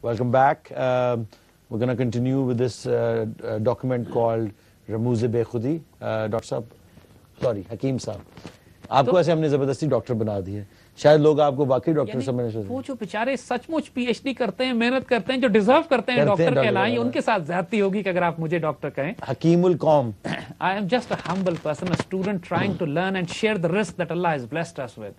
Welcome back. Uh, we're going to continue with this uh, uh, document called रमूज बेखुदी doctor साहब sorry हकीम साहब आपको तो- ऐसे हमने जबरदस्ती डॉक्टर बना दिए शायद लोग आपको बाकी डॉक्टर समझ वो जो बेचारे सचमुच पीएचडी करते हैं मेहनत करते हैं जो डिजर्व करते हैं डॉक्टर कहलाएं उनके साथ ज्यादती होगी कि अगर आप मुझे डॉक्टर कहें हकीमुल कौम I am just a humble person a student trying to learn and share the रिस्क दैट अल्लाह हैज ब्लेस्ड अस विद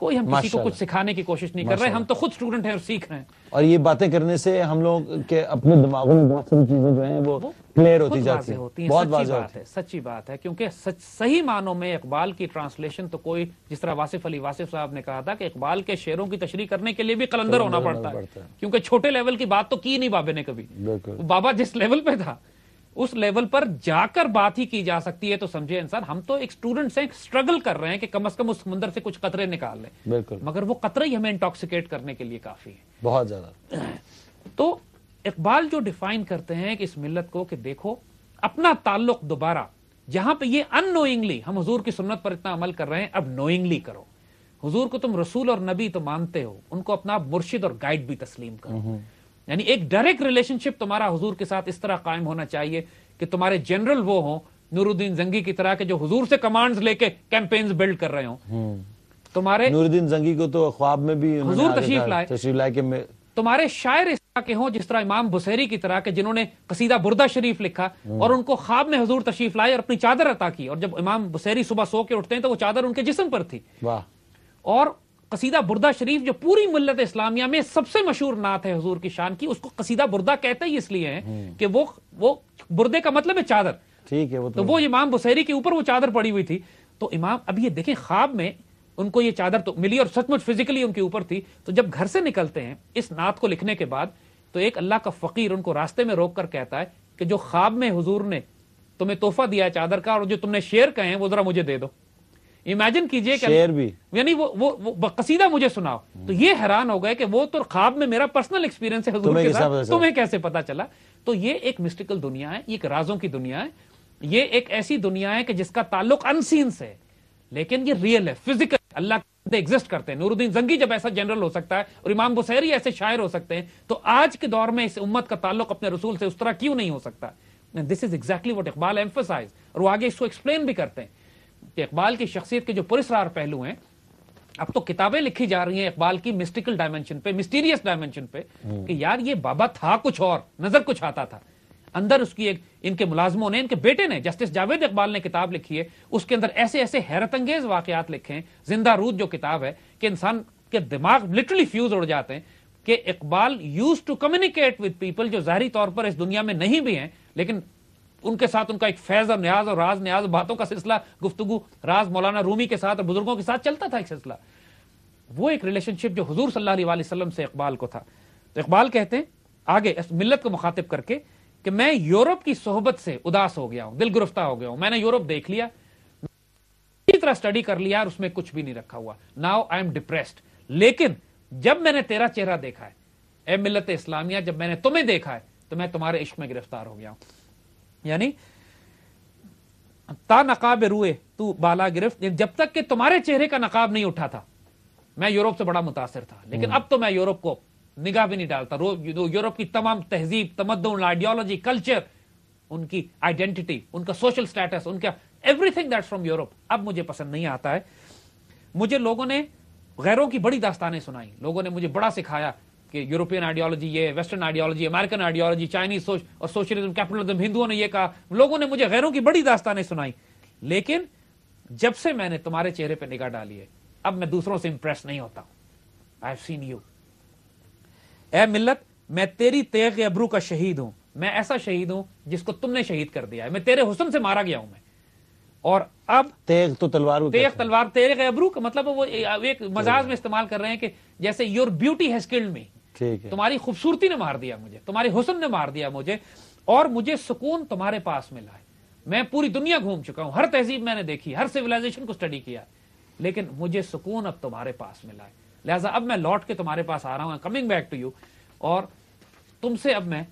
कोई हम किसी को कुछ सिखाने की कोशिश नहीं कर रहे हम तो खुद स्टूडेंट हैं और सीख रहे हैं और ये बातें करने से हम लोग के अपने दिमागों में बहुत सारी चीजें जो हैं वो, क्लियर होती जाती है होती बहुत सच्ची बात है सच्ची बात है क्योंकि सही मानों में इकबाल की ट्रांसलेशन तो कोई जिस तरह वासिफ अली वासिफ साहब ने कहा था कि इकबाल के शेरों की तशरी करने के लिए भी कलंदर होना पड़ता है क्योंकि छोटे लेवल की बात तो की नहीं बाबे ने कभी बाबा जिस लेवल पे था उस लेवल पर जाकर बात ही की जा सकती है तो समझे इंसान हम तो एक स्टूडेंट से स्ट्रगल कर रहे हैं कि कम से कम उस समुद्र से कुछ कतरे निकाल लें बिल्कुल मगर वो कतरे ही हमें इंटॉक्सिकेट करने के लिए काफी है बहुत ज्यादा तो इकबाल जो डिफाइन करते हैं कि इस मिलत को कि देखो अपना ताल्लुक दोबारा जहां पे ये अनोइंगली हम हजूर की सुन्नत पर इतना अमल कर रहे हैं अब नोइंगली करो हुजूर को तुम रसूल और नबी तो मानते हो उनको अपना मुर्शिद और गाइड भी तस्लीम करो हम्म। यानी एक डायरेक्ट रिलेशनशिप तुम्हारा हुजूर के साथ इस तरह कायम होना चाहिए कि तुम्हारे जनरल वो हों नूरुद्दीन जंगी की तरह के जो हुजूर से कमांड्स लेके कैंपेन्स बिल्ड कर रहे हो हम्म। तुम्हारे नूरुद्दीन जंगी को तो ख्वाब में भी हुजूर तशरीफ लाए तशरीफ लाए के में... तुम्हारे शायर इस तरह के हो जिस तरह इमाम बुसैरी की तरह के जिन्होंने कसीदा बुरदा शरीफ लिखा हम्म। और उनको ख्वाब में हजूर तशरीफ लाए और अपनी चादर अता की और जब इमाम बुसैरी सुबह सो के उठते हैं तो वो चादर उनके जिसम पर थी और कसीदा बुरदा शरीफ जो पूरी मिलत इस्लामिया में सबसे मशहूर नात है हजूर की शान की उसको कसीदा बुरदा कहते ही इसलिए है हम्म। कि वो वो बुरदे का मतलब है चादर ठीक है वो तो, तो वो इमाम बुसैरी के ऊपर वो चादर पड़ी हुई थी तो इमाम अब ये देखें ख्वाब में उनको ये चादर तो मिली और सचमुच फिजिकली उनके ऊपर थी तो जब घर से निकलते हैं इस नात को लिखने के बाद तो एक अल्लाह का फकीर उनको रास्ते में रोक कर कहता है कि जो ख्वाब में हजूर ने तुम्हें तोहफा दिया है चादर का और जो तुमने शेर कहे हैं वो जरा मुझे दे दो इमेजिन कीजिए यानी वो वो, वो कसीदा मुझे सुनाओ तो ये हैरान हो गए कि वो तो ख्वाब में मेरा पर्सनल एक्सपीरियंस है तुम्हें, के साथ तुम्हें कैसे पता चला तो ये एक मिस्टिकल दुनिया है ये एक राजों की दुनिया है ये एक ऐसी दुनिया है कि जिसका ताल्लुक अनसीन से लेकिन ये रियल है फिजिकल अल्लाह के एग्जिस्ट करते हैं नूरुद्दीन जंगी जब ऐसा जनरल हो सकता है और इमाम बुसैरी ऐसे शायर हो सकते हैं तो आज के दौर में इस उम्मत का ताल्लुक अपने रसूल से उस तरह क्यों नहीं हो सकता this is exactly what Iqbal emphasise और वो आगे इसको एक्सप्लेन भी करते हैं कि इकबाल की शख्सियत के जो पुरस्कार पहलू हैं अब तो किताबें लिखी जा रही हैं इकबाल की मिस्टिकल डायमेंशन पे मिस्टीरियस डायमेंशन पे हम्म। कि यार ये बाबा था कुछ और नजर कुछ आता था अंदर उसकी एक इनके मुलाजमों ने इनके बेटे ने जस्टिस जावेद इकबाल ने किताब लिखी है उसके अंदर ऐसे ऐसे हैरत अंगेज वाकयात लिखे हैं जिंदा रूद जो किताब है कि इंसान के दिमाग लिटरली फ्यूज उड़ जाते हैं कि Iqbal use to communicate with people जो जाहरी तौर पर इस दुनिया में नहीं भी हैं लेकिन उनके साथ उनका एक फैज़ और न्याज और राज न्याज बातों का सिलसिला गुफ्तु राज मौलाना रूमी के साथ और बुजुर्गों के साथ चलता था एक सिलसिला वो एक रिलेशनशिप जो हजूर सल्लाम से इकबाल को था तो इकबाल कहते हैं आगे इस मिलत को मुखातिब करके कि मैं यूरोप की सोहबत से उदास हो गया हूं दिल गिरफ्ता हो गया हूं मैंने यूरोप देख लिया अच्छी तरह स्टडी कर लिया और उसमें कुछ भी नहीं रखा हुआ नाउ आई एम डिप्रेस्ड लेकिन जब मैंने तेरा चेहरा देखा है ए मिलत इस्लामिया जब मैंने तुम्हें देखा है तो मैं तुम्हारे इश्क में गिरफ्तार हो गया हूं यानी ता नकाब रुए तू बाला गिरफ्त जब तक कि तुम्हारे चेहरे का नकाब नहीं उठा था मैं यूरोप से बड़ा मुतासर था लेकिन हम्म। अब तो मैं यूरोप को निगाह भी नहीं डालता यूरोप की तमाम तहजीब तमदन आइडियोलॉजी कल्चर उनकी आइडेंटिटी उनका सोशल स्टेटस उनका एवरीथिंग दैट्स फ्रॉम यूरोप अब मुझे पसंद नहीं आता है मुझे लोगों ने गैरों की बड़ी दास्तानें सुनाई लोगों ने मुझे बड़ा सिखाया कि यूरोपियन आइडियोलॉजी ये western ideology American ideology Chinese सोच और सोशलिज्म कैपिटलिज्म हिंदुओं ने ये कहा लोगों ने मुझे गैरों की बड़ी दास्तानें सुनाई लेकिन जब से मैंने तुम्हारे चेहरे पर निगाह डाली है अब मैं दूसरों से इंप्रेस नहीं होता आई सीन यू ए मिल्लत मैं तेरी तेग अबरू का शहीद हूं मैं ऐसा शहीद हूं जिसको तुमने शहीद कर दिया है मैं तेरे हुसन से मारा गया हूं मैं और अब तेग तो तलवार तेग तलवार तेरे अबरू का मतलब वो एक मजाज में इस्तेमाल कर रहे हैं कि जैसे your beauty has killed me ठीक है तुम्हारी खूबसूरती ने मार दिया मुझे तुम्हारे हुसन ने मार दिया मुझे और मुझे सुकून तुम्हारे पास मिला है मैं पूरी दुनिया घूम चुका हूं हर तहजीब मैंने देखी हर सिविलाइजेशन को स्टडी किया लेकिन मुझे सुकून अब तुम्हारे पास मिला है लिहाजा अब मैं लौट के तुम्हारे पास आ रहा हूं कमिंग बैक टू यू और तुमसे अब मैं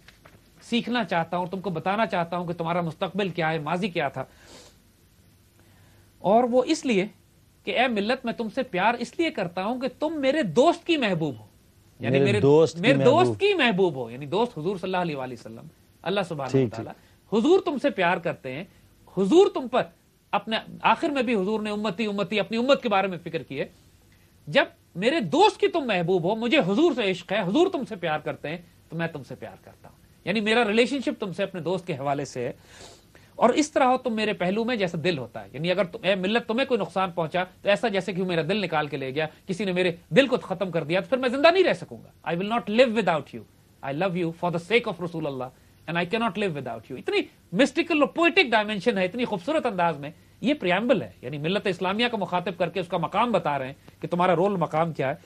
सीखना चाहता हूं तुमको बताना चाहता हूं कि तुम्हारा मुस्तकबिल क्या है माजी क्या था और वो इसलिए कि ए मिल्लत मैं तुमसे प्यार इसलिए करता हूं कि तुम मेरे दोस्त की महबूब हो यानी मेरे, दोस्त मेरे दोस्त की महबूब हो यानी दोस्त हजूर सल्लल्लाहु अल्लाह सुबह हजूर तुमसे प्यार करते हैं हजूर तुम पर अपने आखिर में भी हजूर ने उम्मती उम्मती अपनी उम्मत के बारे में फिक्र की है जब मेरे दोस्त की तुम महबूब हो मुझे हजूर से इश्क है हजूर तुमसे प्यार करते हैं तो मैं तुमसे प्यार करता हूं यानी मेरा रिलेशनशिप तुमसे अपने दोस्त के हवाले से है और इस तरह हो तुम मेरे पहलू में जैसा दिल होता है यानी अगर तुम मिल्लत तुम्हें कोई नुकसान पहुंचा तो ऐसा जैसे कि मेरा दिल निकाल के ले गया किसी ने मेरे दिल को खत्म कर दिया तो फिर मैं जिंदा नहीं रह सकूंगा I will not live without you I love you for the sake of रसूल अल्लाह and I cannot live without you इतनी मिस्टिकल और पोइटिक डायमेंशन है इतनी खूबसूरत अंदाज में ये प्रियम्बल है यानी मिलत इस्लामिया को मुखातिब करके उसका मकाम बता रहे हैं कि तुम्हारा रोल मकाम क्या है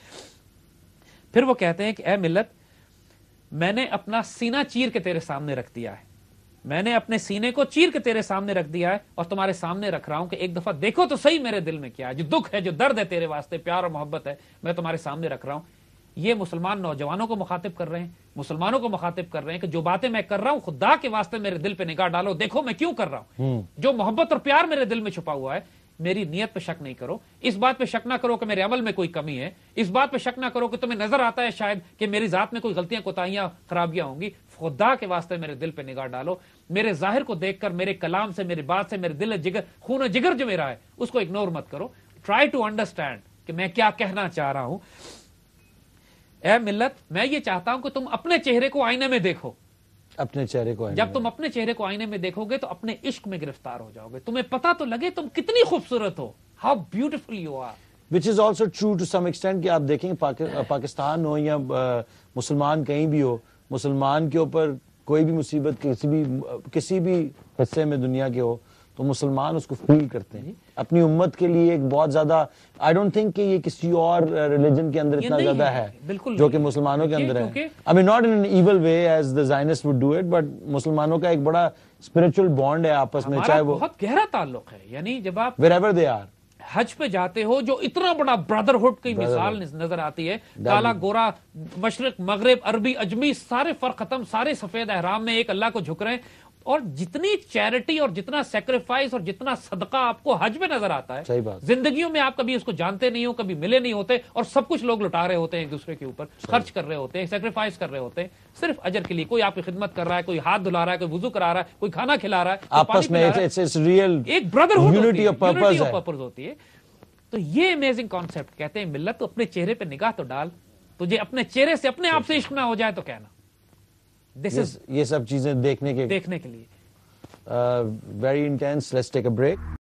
फिर वो कहते हैं कि ए मिलत मैंने अपना सीना चीर के तेरे सामने रख दिया है मैंने अपने सीने को चीर के तेरे सामने रख दिया है और तुम्हारे सामने रख रहा हूं कि एक दफा देखो तो सही मेरे दिल में क्या है जो दुख है जो दर्द है तेरे वास्ते प्यार और मोहब्बत है मैं तुम्हारे सामने रख रहा हूं ये मुसलमान नौजवानों को मुखातिब कर रहे हैं मुसलमानों को मुखातिब कर रहे हैं कि जो बातें मैं कर रहा हूं खुदा के वास्ते मेरे दिल पे निगाह डालो देखो मैं क्यों कर रहा हूं हम्म। जो मोहब्बत और प्यार मेरे दिल में छुपा हुआ है मेरी नीयत पे शक नहीं करो इस बात पे शक ना करो कि मेरे अमल में कोई कमी है इस बात पे शक ना करो कि तुम्हें नजर आता है शायद कि मेरी जात में कोई गलतियां कोताहियां खराबियां होंगी खुदा के वास्ते मेरे दिल पे निगाह डालो मेरे जाहिर को देखकर मेरे कलाम से मेरी बात से मेरे दिल जिगर खून जिगर जो मेरा है उसको इग्नोर मत करो ट्राई टू अंडरस्टैंड कि मैं क्या कहना चाह रहा हूं ए मिल्लत मैं ये चाहता हूं कि तुम अपने चेहरे को आईने में देखो अपने चेहरे को जब तुम अपने चेहरे को आईने में देखोगे तो अपने इश्क में गिरफ्तार हो जाओगे तुम्हें पता तो लगे तुम कितनी खूबसूरत हो how beautiful you are which is also true to some कि आप देखेंगे पाकि, पाकिस्तान हो या मुसलमान कहीं भी हो मुसलमान के ऊपर कोई भी मुसीबत किसी भी किसी भी हिस्से में दुनिया के हो तो मुसलमान उसको फील करते हैं अपनी उम्मत के लिए एक बहुत ज्यादा आई डोंट थिंक कि ये किसी और रिलीजन uh, के अंदर इतना ज्यादा है, है जो कि मुसलमानों के अंदर है I mean not in evil way as the जाइनस वुड डू इट बट मुसलमानों का एक बड़ा स्पिरिचुअल बॉन्ड है आपस में चाहे वो बहुत गहरा ताल्लुक है यानी जब आप वेर एवर दे आर हज पे जाते हो जो इतना बड़ा ब्रदरहुड की मिसाल नजर आती है काला गोरा मशरक मगरब अरबी अजमी सारे फर्क खत्म सारे सफेद अहराम में एक अल्लाह को झुक रहे हैं और जितनी चैरिटी और जितना सेक्रीफाइस और जितना सदका आपको हज में नजर आता है जिंदगी में आप कभी उसको जानते नहीं हो कभी मिले नहीं होते और सब कुछ लोग लुटा रहे होते हैं एक दूसरे के ऊपर खर्च कर रहे होते हैं सेक्रीफाइस कर रहे होते हैं सिर्फ अजर के लिए कोई आपकी खिदमत कर रहा है कोई हाथ धुला रहा है कोई वजू करा रहा है कोई खाना खिला रहा है आपस में रियल एक ब्रदरहुड पर्पज होती है तो ये अमेजिंग कॉन्सेप्ट कहते हैं मिल्ल तो अपने चेहरे पर निगाह तो डाल तुझे अपने चेहरे से अपने आप से इश्क ना हो जाए तो कहना दिस इज ये सब चीजें देखने के देखने के लिए very intense let's take a break